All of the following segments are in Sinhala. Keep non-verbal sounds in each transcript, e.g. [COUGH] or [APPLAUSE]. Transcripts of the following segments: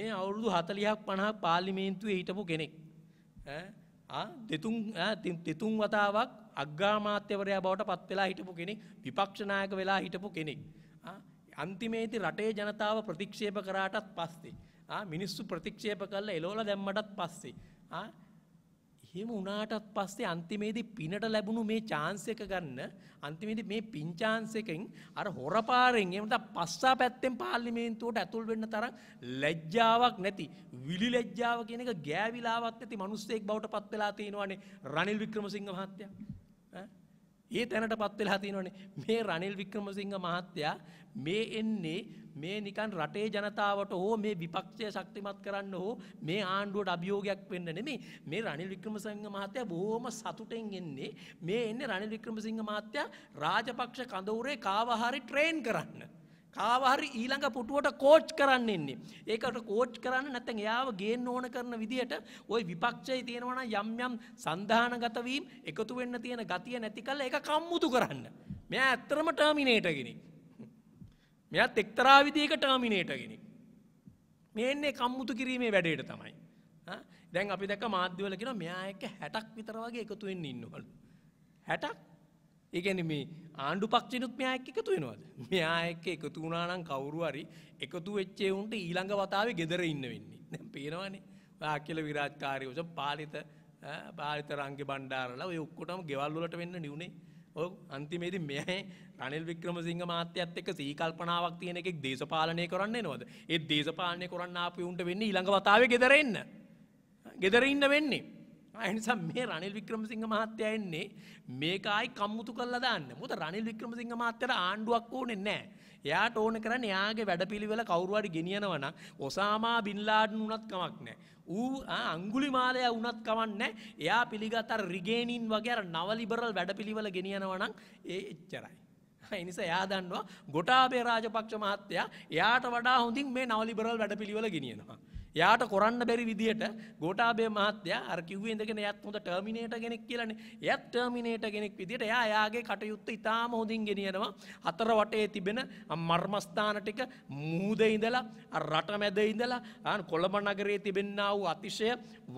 මේ අවුරුදු 40ක් 50ක් පාර්ලිමේන්තුවේ හිටපු කෙනෙක් දෙතුන් දෙතුන් වතාවක් අග්‍රාමාත්‍යවරයා බවට පත් වෙලා හිටපු කෙනෙක් විපක්ෂ නායක වෙලා හිටපු කෙනෙක් අන්තිමේදී රටේ ජනතාව ප්‍රතික්ෂේප කරාටත් පස්සේ මිනිස්සු ප්‍රතික්ෂේප කළා එලෝලා දැම්මටත් පස්සේ එහෙම වුණාටත් පස්සේ අන්තිමේදී පිනට ලැබුණු මේ chance එක ගන්න අන්තිමේදී මේ පින් chance එකෙන් අර හොරපාරෙන් එහෙම නැත්නම් පස්සා පැත්තෙන් පාර්ලිමේන්තුවට ඇතුල් වෙන්න තරම් ලැජ්ජාවක් නැති විලි ලැජ්ජාව කියන එක ගෑවිලාවක් නැති මිනිස්සෙක් බවට පත් වෙලා තිනවනේ රනිල් වික්‍රමසිංහ මහත්තයා ඈ ඒ තැනට පත් වෙලා තියෙනවනේ මේ රනිල් වික්‍රමසිංහ මහත්තයා මේ එන්නේ මේ නිකන් රටේ ජනතාවට හෝ මේ විපක්ෂය ශක්තිමත් කරන්න හෝ මේ ආණ්ඩුවට අභියෝගයක් වෙන්න නෙමෙයි මේ රනිල් වික්‍රමසිංහ මහත්තයා බොහොම සතුටෙන් එන්නේ මේ එන්නේ රනිල් වික්‍රමසිංහ මහත්තයා රාජපක්ෂ කඳවුරේ කාවහරි ට්‍රේන් කරන්න කාවහරි ඊළඟ පුටුවට කෝච් කරන්න එන්නේ. ඒකට කෝච් කරන්න නැත්නම් එයාව ගේන්න ඕන කරන විදිහට ওই විපක්ෂයේ තියෙනවා නම් යම් යම් සන්දානගත වීම එකතු වෙන්න තියෙන ගතිය නැති කළා ඒක කම්මුතු කරන්න. මෙයා ඇත්තම ටර්මිනේටර් කෙනෙක්. මෙයාත් එක්තරා විදිහක ටර්මිනේටර් කෙනෙක්. මේ එන්නේ කම්මුතු කිරීමේ වැඩේට තමයි. දැන් අපි දැක්ක මාධ්‍යවල කියනවා මෙයා එක්ක 60ක් විතර වගේ එකතු වෙන්න ඉන්නවලු. 60ක් ඒගැන මේ ආණ්ඩු පක්ෂනුත් මෙයා එකතු වෙනවාද මෙයා එක්ක එකතු වුණානම් කවුරු හරි එකතු වෙච්චේ උන්ට ඊළඟ වතාවේ ගෙදර ඉන්න වෙන්නේ දැන් පේනවනේ ඔයා අකිල විරාජ්කාරයෝස පාලිත පාලිත රංගේ බණ්ඩාරලා ඔය ඔක්කොටම ගෙවල් වලට වෙන්න නිවුනේ ඔය අන්තිමේදී මෙයා රනිල් වික්‍රමසිංහ මහත්තයත් එක්ක සීකල්පනාවක් තියෙන එකෙක් දේශපාලනය කරන්න එනවද ඒ දේශපාලනය කරන්න ආපු උන්ට වෙන්නේ ඊළඟ වතාවේ ගෙදර එන්න ගෙදර ඉන්න වෙන්නේ අනිසා මේ රනිල් වික්‍රමසිංහ මහත්තයා එන්නේ මේකයි කම්මුතු කරලා දාන්න. මොකද රනිල් වික්‍රමසිංහ මහත්තයාට ආණ්ඩුවක් ඕනේ නැහැ. එයාට ඕන කරන්නේ එයාගේ වැඩපිළිවෙල කවුරු හරි ගෙනියනවා නම් ඔසාමා බින් ලාඩන් උනත් කමක් නැහැ. ඌ අංගුලිමාලය වුණත් කවන්නේ එයා පිළිගත් අර රිගේනින් වගේ අර නව ලිබරල් වැඩපිළිවෙල ගෙනියනවා නම් ඒ එච්චරයි. ඒ නිසා එයා දන්නවා ගොටාබේ රාජපක්ෂ මහත්තයා එයාට වඩා හොඳින් මේ නව ලිබරල් වැඩපිළිවෙල ගෙනියනවා. යාට කොරන්න බැරි විදිහට ගෝටාබේ මහත්තයා අර කිව්වේ ඉඳගෙන එයත් හොඳ ටර්මිනේටර් කෙනෙක් කියලානේ. එයත් ටර්මිනේටර් කෙනෙක් විදිහට එයා එයාගේ කටයුත්ත ඉතාම හොඳින් ගෙනියනවා. හතර වටේ තිබෙන මර්මස්ථාන ටික මූදේ ඉඳලා රට මැද ඉඳලා කොළඹ නගරයේ තිබෙනා වූ අතිශය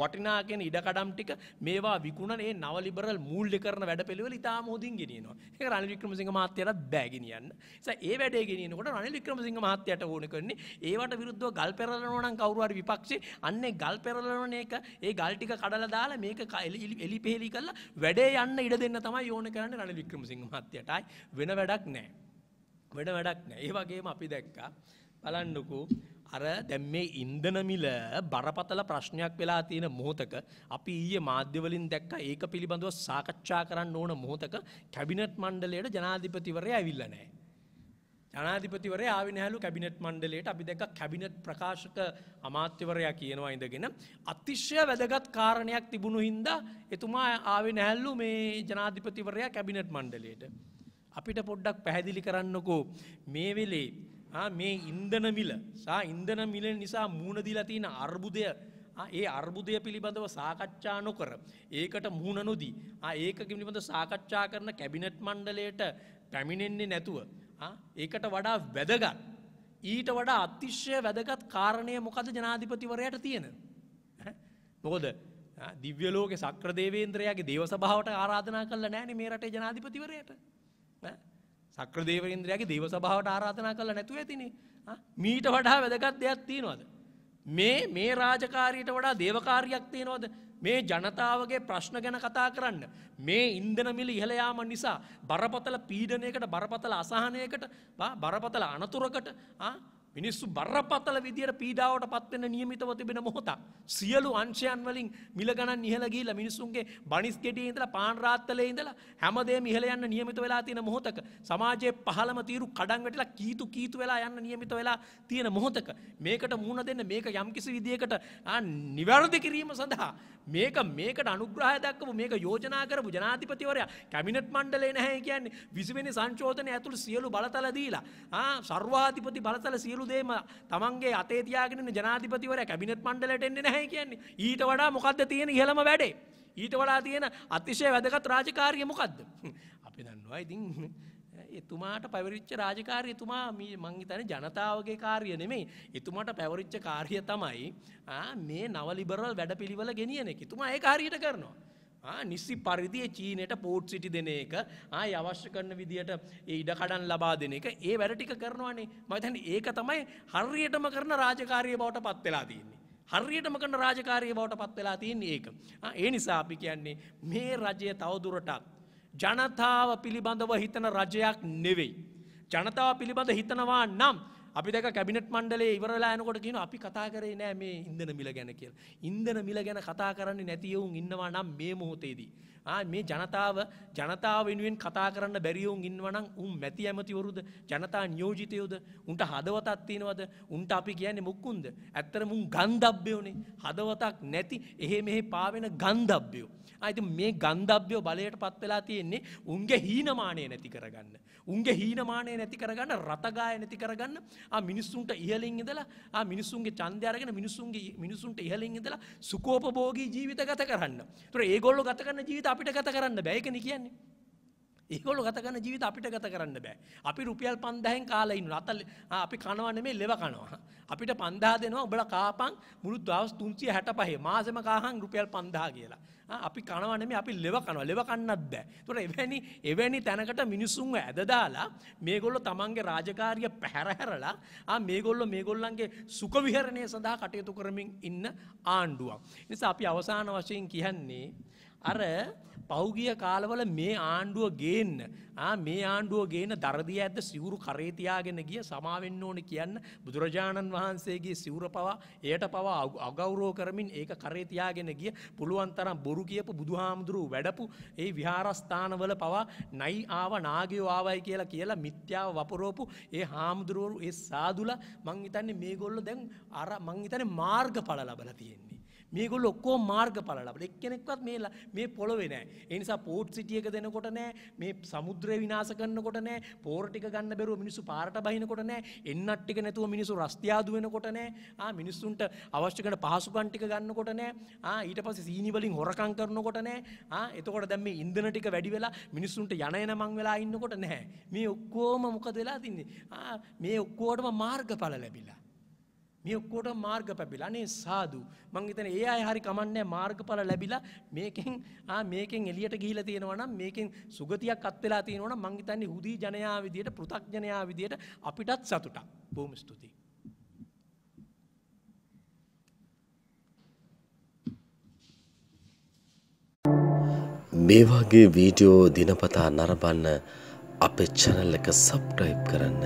වටිනා කියන ඉඩකඩම් ටික මේවා විකුණන මේ නව ලිබරල් මූල්‍ය කරන වැඩපිළිවෙල ඉතාම හොඳින් ගෙනියනවා. ඒක රනිල් වික්‍රමසිංහ මහත්තයාට බෑ ගෙනියන්න. ඒ නිසා ඒ වැඩේ ගෙනියනකොට රනිල් වික්‍රමසිංහ මහත්තයාට ඕන කරන්නේ ඒවට විරුද්ධව ගල් පෙරලනවා නම් කවුරු හරි විපක්ෂේ අන්නේ ගල් පෙරලන එක ඒ ගල් ටික කඩලා දාලා මේක එලි පෙහෙලි කරලා වැඩේ යන්න ඉඩ දෙන්න තමයි ඕන කරන්නේ රනිල් වික්‍රමසිංහ මහත්තයටයි වෙන වැඩක් නැහැ. වෙන වැඩක් නැහැ. ඒ වගේම අපි දැක්කා බලන්නකෝ අර දැන් මේ ඉන්ධන මිල බරපතල ප්‍රශ්නයක් වෙලා තියෙන මොහොතක අපි ඊයේ මාධ්‍ය වලින් දැක්කා ඒක පිළිබඳව සාකච්ඡා කරන්න ඕන මොහොතක කැබිනට් මණ්ඩලයේ ජනාධිපතිවරයා ඇවිල්ලා නැහැ. ජනාධිපතිවරය ආවි නැහැලු කැබිනට් මණ්ඩලයට අපි දැක්ක කැබිනට් ප්‍රකාශක අමාත්‍යවරයා කියනවා ඉඳගෙන අතිශ්‍ය වැදගත් කාරණයක් තිබුණු හින්දා එතුමා ආවි නැහැල්ලු මේ ජනාධිපතිවරයා කැබිනට් මණ්ඩලයට අපිට පොඩ්ඩක් පැහැදිලි කරන්නකෝ මේ වෙලේ මේ ඉන්දන මිල සා ඉන්දන මිල නිසා මූුණදිලා තියෙන අර්බුදය ඒ අර්බුදය පිළිබඳව සාකච්ඡා නොකර ඒකට මුහුණ නොදී ඒක පිළිබඳ සාකච්ඡා කරන කැබිනට් මණ්ඩලයට පැමිණෙන්නේ නැතුව ඒකට වඩා වැදගත්. ඊට වඩා අතිශ්‍ය වැදගත් කාරණය මොකද ජනාධිපතිවරයට තියෙන. මොකොද දිව්‍යලෝක සක්‍රදේවේන්ද්‍රයාගේ දේව සභාවට ආරාධනා කල නෑන මේ රටේ ජනාධිපතිවරයට. සක්‍රදේවේන්ද්‍රයාගේ දේව සභාවට ආරාධනා කල නැතුව ඇතිනේ මීට වඩා වැදගත් දෙයක් තියෙනවද. මේ මේ රාජකාරයට වඩා දේවකාරයක් තියෙනවද මේ ජනතාවගේ ප්‍රශ්න ගැන කතා කරන්න. මේ ඉන්දන මිල ඉහළ යාම නිසා බරපතල පීඩනයකට බරපතල අසහනයකට බරපතල අනතුරකට ආ මිනිස්සු බරපතල විදියට පීඩාවට පත්වෙන නියමිතව තිබෙන මොහොතක්. සියලු අංශයන් වලින් මිල ගණන් ඉහළ ගිහිල්ලා මිනිස්සුන්ගේ බණිස් ගෙඩියේ ඉඳලා පාන් රාත්තලේ ඉඳලා හැමදේම ඉහළ යන්න නියමිත වෙලා තියෙන මොහොතක සමාජයේ පහළම තීරු කඩන් වැටිලා කීතු කීතු වෙලා යන්න නියමිත වෙලා තියෙන මොහොතක මේකට මුහුණ දෙන්න මේක යම්කිසි විදියකට නිවැරදි කිරීම සඳහා මේක මේකට අනුග්‍රහය දක්වපු මේක යෝජනා කරපු ජනාධිපතිවරයා කැබිනට් මණ්ඩලේ නැහැ කියන්නේ 20 වෙනි සංශෝධනය ඇතුළු සියලු බලතල දීලා ආ සර්වාධිපති බලතල සියලු සියලු දේම තමන්ගේ අතේ තියාගෙන ජනාධිපතිවරයා කැබිනට් මණ්ඩලයට එන්නේ නැහැ කියන්නේ. ඊට වඩා මොකද්ද තියෙන ඉහළම වැඩේ? ඊට වඩා තියෙන අතිශය වැදගත් රාජකාරිය මොකද්ද? [LAUGHS] අපි දන්නවා ඉතින් [LAUGHS] එතුමාට පැවරිච්ච රාජකාරය එතුමා මං හිතන්නේ ජනතාවගේ කාර්ය නෙමෙයි. එතුමාට පැවරිච්ච කාර්ය තමයි මේ නව ලිබරල් වැඩපිළිවෙල ගෙනියන එක. එතුමා ඒක හරියට කරනවා. නිසි පරිදිය චීනයට පෝට් සිටි දෙන එක ආය අවශ්‍ය කරන විදිහට ඒ ඉඩ කඩන් ලබා දෙන එක ඒ වැඩ ටික කරනවානේ මම හිතන්නේ ඒක තමයි හරියටම කරන රාජකාරිය බවට පත් වෙලා තියෙන්නේ හරියටම කරන රාජකාරිය බවට පත් වෙලා තියෙන්නේ ඒක ඒ නිසා අපි කියන්නේ මේ රජය තවදුරටත් ජනතාව පිළිබඳව හිතන රජයක් නෙවෙයි ජනතාව පිළිබඳ හිතනවා නම් අපි දැක කැබිනට් මණ්ඩලේ ඉවරලා යනකොට කියන අපි කතා කරේ නෑ මේ ඉන්දන මිල ගැන කියලා. ඉන්දන මිල ගැන කතා කරන්නේ නැති වුන් ඉන්නවා නම් මේ මොහොතේදී. ආ මේ ජනතාව ජනතාව වෙනුවෙන් කතා කරන්න බැරිවුන් ඉන්නවනම් උන් මැති ඇමතිවරුද ජනතා නියෝජිතයෝද උන්ට හදවතක් තියෙනවද උන්ට අපි කියන්නේ මුක්කුන්ද ඇත්තටම උන් ගන්ධබ්බයෝනේ හදවතක් නැති එහෙ මෙහෙ පාවෙන ගන්ධබ්බයෝ ආ ඉතින් මේ ගන්ධබ්බයෝ බලයට පත් වෙලා තියෙන්නේ උන්ගේ හීනමානය නැති කරගන්න උන්ගේ හීනමානය නැති කරගන්න රතගාය නැති කරගන්න ආ මිනිස්සුන්ට ඉහලින් ඉඳලා ආ මිනිස්සුන්ගේ ඡන්දය අරගෙන මිනිස්සුන්ගේ මිනිස්සුන්ට ඉහලින් ඉඳලා සුකෝපභෝගී ජීවිත ගත කරන්න. ඒතර ඒගොල්ලෝ ගත කරන ජීවිත අපිට ගත කරන්න බෑකන කියන්නේ. ඒකොල ගතගන්න ජීවිත අපිට ගත කරන්න බෑ. අපි රුපියල් පන්දහෙන් කාලයින්න අතල් අපි කනවන්න මේ ලෙව කනවා. අපිට පන්දා දෙනවා ඔබල කාපන් මුළු දවස් තුන්සිය හැට පහේ මාසම කාහන් රුපියල් පන්දා කියලා. අපි කනවනම අපි ලෙව කනවා ලෙව කන්නත් බෑ. තුොට එවැනි එවැනි තැනකට මිනිසුන්ව ඇදදාලා මේගොල්ල තමන්ගේ රාජකාරිය පැහැරහැරලා මේගොල්ල මේගොල්ලන්ගේ සුකවිහරණය සඳහා කටයුතු කරමින් ඉන්න ආණ්ඩුවක්. නිසා අපි අවසාන වශයෙන් කියන්නේ අර පෞගිය කාලවල මේ ආණ්ඩුව ගේන්න මේ ආණ්ඩුව ගේන දරදිය ඇද සිවුරු කරේතියාගෙන ගිය සමාවෙන්න ඕන කියන්න බුදුරජාණන් වහන්සේගේ සිවුර පවා එයට පවා අගෞරෝ කරමින් ඒක කරේතියාගෙන ගිය පුළුවන් තරම් බොරු කියපු බුදුහාමුදුරුව වැඩපු ඒ විහාරස්ථානවල පවා නයි ආව නාගයෝ ආවයි කියලා කියලා මිත්‍යාව වපරෝපු ඒ හාමුදුරුවරු ඒ සාදුල මං හිතන්නේ මේගොල්ලෝ දැන් අර මං හිතන්නේ මාර්ගඵල ලබලා තියෙන්නේ මේගොල්ල ඔක්කෝ මාර්ගඵල ලබන එක්කෙනෙක්වත් මේ මේ පොළොවේ නෑ ඒ නිසා පෝට් සිටි එක දෙනකොට නෑ මේ සමුද්‍රය විනාශ කරනකොට නෑ පෝර ටික ගන්න බැරුව මිනිස්සු පාරට බහිනකොට නෑ එන්නත් ටික නැතුව මිනිස්සු රස්තියාදු වෙනකොට නෑ ආ මිනිස්සුන්ට අවශ්‍ය කරන පහසුකම් ටික ගන්නකොට නෑ ආ ඊට පස්සේ සීනි වලින් හොරකම් කරනකොට නෑ ආ එතකොට දැන් මේ ඉන්ධන ටික වැඩි වෙලා මිනිස්සුන්ට යන එන මං වෙලා ඉන්නකොට නෑ මේ ඔක්කොම මොකද වෙලා තින්නේ ආ මේ ඔක්කොටම මාර්ගඵල ලැබිලා මේ ඔක්කොට මාර්ග පැබිලා අනේ සාදු මං හිතන ඒ අය හරි කමන්නේ මාර්ගඵල ලැබිලා මේකෙන් ආ මේකෙන් එළියට ගිහිලා තියෙනවා නම් මේකෙන් සුගතියක් අත් වෙලා තියෙනවා නම් මං හිතන්නේ හුදී ජනයා විදියට පෘ탁ජනයා විදියට අපිටත් සතුටක් බොහොම ස්තුතියි මේ වගේ වීඩියෝ දිනපතා නරඹන්න අපේ channel එක subscribe කරන්න